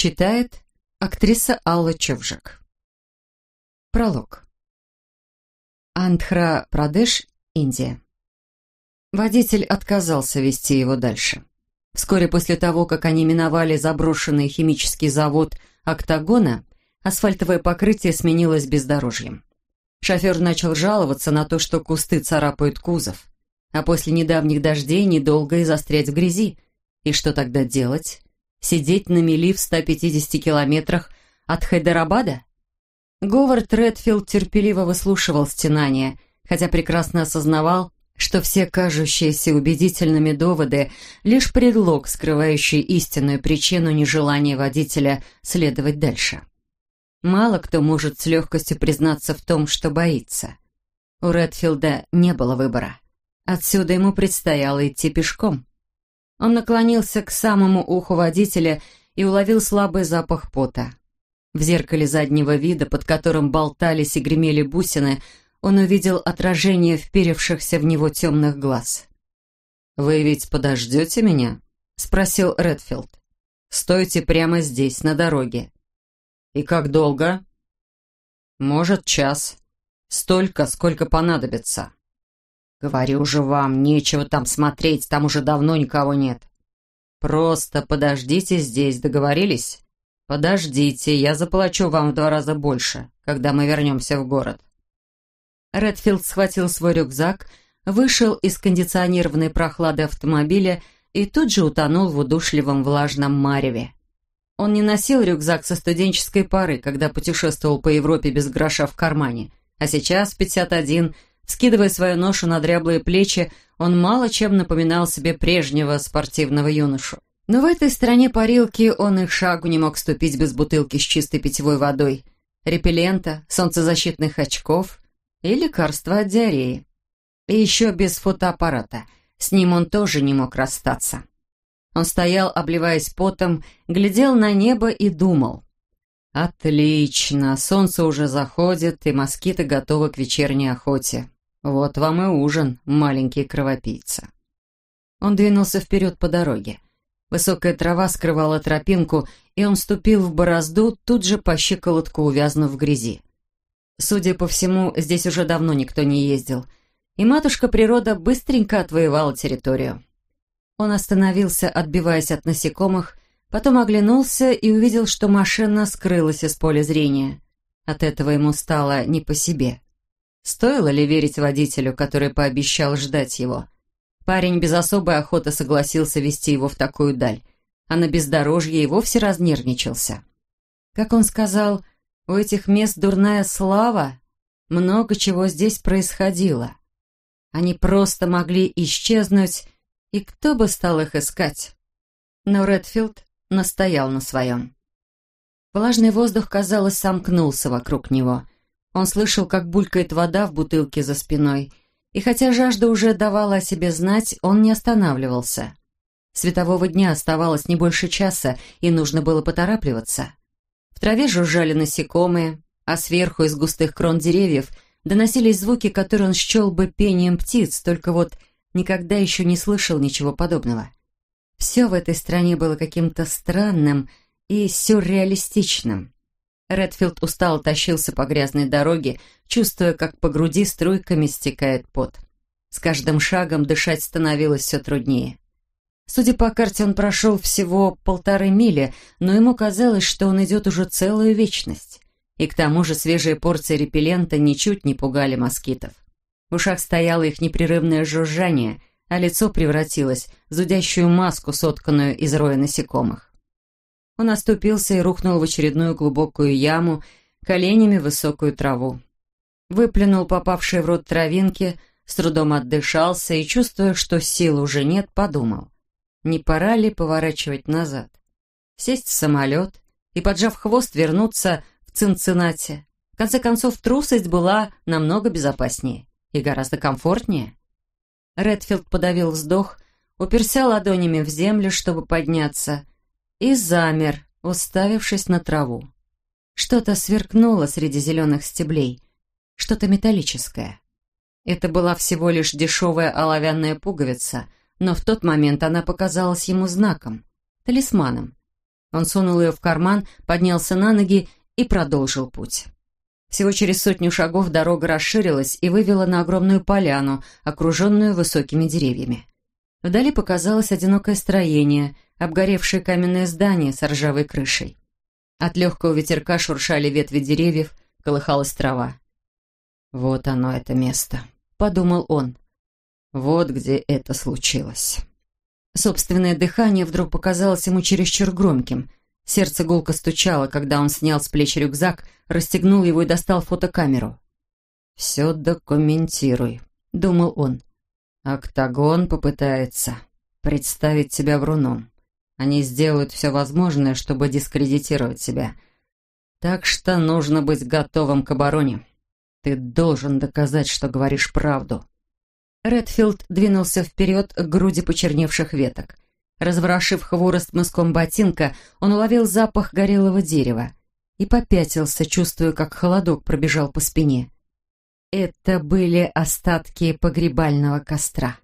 Читает актриса Алла Чевжик. Пролог. Андхра-Прадеш, Индия. Водитель отказался вести его дальше. Вскоре после того, как они миновали заброшенный химический завод «Октагона», асфальтовое покрытие сменилось бездорожьем. Шофер начал жаловаться на то, что кусты царапают кузов, а после недавних дождей недолго и застрять в грязи. И что тогда делать? Сидеть на мели в 150 километрах от Хайдарабада? Говард Редфилд терпеливо выслушивал стенания, хотя прекрасно осознавал, что все кажущиеся убедительными доводы — лишь предлог, скрывающий истинную причину нежелания водителя следовать дальше. Мало кто может с легкостью признаться в том, что боится. У Редфилда не было выбора. Отсюда ему предстояло идти пешком. Он наклонился к самому уху водителя и уловил слабый запах пота. В зеркале заднего вида, под которым болтались и гремели бусины, он увидел отражение вперевшихся в него темных глаз. «Вы ведь подождете меня?» — спросил Редфилд. «Стойте прямо здесь, на дороге». «И как долго?» «Может, час. Столько, сколько понадобится». «Говорю же вам, нечего там смотреть, там уже давно никого нет». «Просто подождите здесь, договорились?» «Подождите, я заплачу вам в два раза больше, когда мы вернемся в город». Редфилд схватил свой рюкзак, вышел из кондиционированной прохлады автомобиля и тут же утонул в удушливом влажном мареве. Он не носил рюкзак со студенческой пары, когда путешествовал по Европе без гроша в кармане, а сейчас, в 51, Скидывая свою ношу на дряблые плечи, он мало чем напоминал себе прежнего спортивного юношу. Но в этой стране парилки он их шагу не мог ступить без бутылки с чистой питьевой водой, репеллента, солнцезащитных очков и лекарства от диареи. И еще без фотоаппарата. С ним он тоже не мог расстаться. Он стоял, обливаясь потом, глядел на небо и думал. «Отлично, солнце уже заходит, и москиты готовы к вечерней охоте. «Вот вам и ужин, маленький кровопийца». Он двинулся вперед по дороге. Высокая трава скрывала тропинку, и он ступил в борозду, тут же по щиколотку увязнув в грязи. Судя по всему, здесь уже давно никто не ездил, и матушка природа быстренько отвоевала территорию. Он остановился, отбиваясь от насекомых, потом оглянулся и увидел, что машина скрылась из поля зрения. От этого ему стало не по себе. Стоило ли верить водителю, который пообещал ждать его? Парень без особой охоты согласился вести его в такую даль, а на бездорожье и вовсе разнервничался. Как он сказал, у этих мест дурная слава, много чего здесь происходило. Они просто могли исчезнуть, и кто бы стал их искать? Но Редфилд настоял на своем. Влажный воздух, казалось, сомкнулся вокруг него, он слышал, как булькает вода в бутылке за спиной, и хотя жажда уже давала о себе знать, он не останавливался. Светового дня оставалось не больше часа, и нужно было поторапливаться. В траве жужжали насекомые, а сверху из густых крон деревьев доносились звуки, которые он счел бы пением птиц, только вот никогда еще не слышал ничего подобного. Все в этой стране было каким-то странным и сюрреалистичным. Редфилд устал, тащился по грязной дороге, чувствуя, как по груди струйками стекает пот. С каждым шагом дышать становилось все труднее. Судя по карте, он прошел всего полторы мили, но ему казалось, что он идет уже целую вечность. И к тому же свежие порции репеллента ничуть не пугали москитов. В ушах стояло их непрерывное жужжание, а лицо превратилось в зудящую маску, сотканную из роя насекомых. Он оступился и рухнул в очередную глубокую яму, коленями в высокую траву. Выплюнул попавшие в рот травинки, с трудом отдышался и, чувствуя, что сил уже нет, подумал, не пора ли поворачивать назад, сесть в самолет и, поджав хвост, вернуться в Цинциннати. В конце концов, трусость была намного безопаснее и гораздо комфортнее. Редфилд подавил вздох, уперся ладонями в землю, чтобы подняться, и замер, уставившись на траву. Что-то сверкнуло среди зеленых стеблей, что-то металлическое. Это была всего лишь дешевая оловянная пуговица, но в тот момент она показалась ему знаком, талисманом. Он сунул ее в карман, поднялся на ноги и продолжил путь. Всего через сотню шагов дорога расширилась и вывела на огромную поляну, окруженную высокими деревьями. Вдали показалось одинокое строение, обгоревшее каменное здание с ржавой крышей. От легкого ветерка шуршали ветви деревьев, колыхалась трава. «Вот оно, это место», — подумал он. «Вот где это случилось». Собственное дыхание вдруг показалось ему чересчур громким. Сердце гулко стучало, когда он снял с плеч рюкзак, расстегнул его и достал фотокамеру. «Все документируй», — думал он. Октагон попытается представить себя вруном. Они сделают все возможное, чтобы дискредитировать тебя. Так что нужно быть готовым к обороне. Ты должен доказать, что говоришь правду». Редфилд двинулся вперед к груди почерневших веток. Разворошив хворост мыском ботинка, он уловил запах горелого дерева и попятился, чувствуя, как холодок пробежал по спине. Это были остатки погребального костра.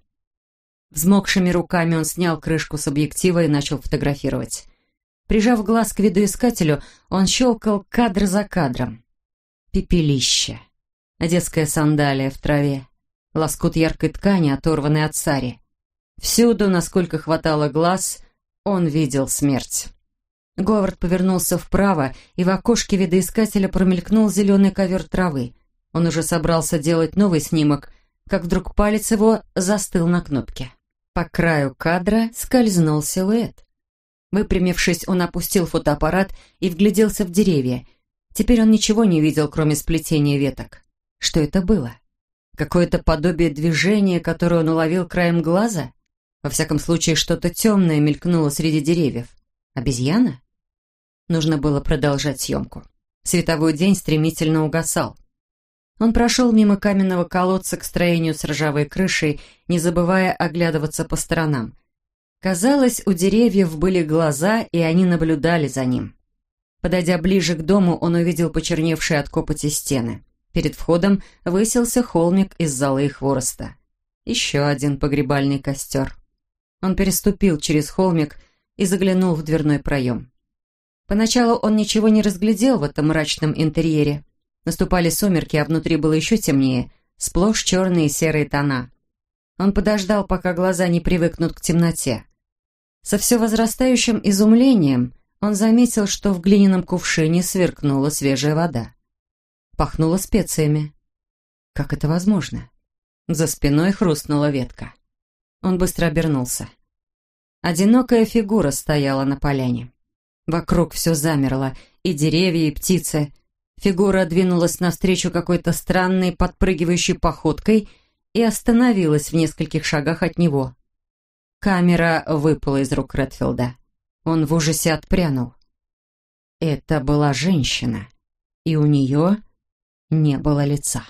Взмокшими руками он снял крышку с объектива и начал фотографировать. Прижав глаз к видоискателю, он щелкал кадр за кадром. Пепелище. Детская сандалия в траве. Лоскут яркой ткани, оторванный от сари. Всюду, насколько хватало глаз, он видел смерть. Говард повернулся вправо, и в окошке видоискателя промелькнул зеленый ковер травы. Он уже собрался делать новый снимок, как вдруг палец его застыл на кнопке. По краю кадра скользнул силуэт. Выпрямившись, он опустил фотоаппарат и вгляделся в деревья. Теперь он ничего не видел, кроме сплетения веток. Что это было? Какое-то подобие движения, которое он уловил краем глаза? Во всяком случае, что-то темное мелькнуло среди деревьев. Обезьяна? Нужно было продолжать съемку. Световой день стремительно угасал. Он прошел мимо каменного колодца к строению с ржавой крышей, не забывая оглядываться по сторонам. Казалось, у деревьев были глаза, и они наблюдали за ним. Подойдя ближе к дому, он увидел почерневшие от копоти стены. Перед входом высился холмик из золы и хвороста. Еще один погребальный костер. Он переступил через холмик и заглянул в дверной проем. Поначалу он ничего не разглядел в этом мрачном интерьере, Наступали сумерки, а внутри было еще темнее, сплошь черные и серые тона. Он подождал, пока глаза не привыкнут к темноте. Со все возрастающим изумлением он заметил, что в глиняном кувшине сверкнула свежая вода. Пахнуло специями. Как это возможно? За спиной хрустнула ветка. Он быстро обернулся. Одинокая фигура стояла на поляне. Вокруг все замерло, и деревья, и птицы — Фигура двинулась навстречу какой-то странной, подпрыгивающей походкой и остановилась в нескольких шагах от него. Камера выпала из рук Редфилда. Он в ужасе отпрянул. Это была женщина, и у нее не было лица.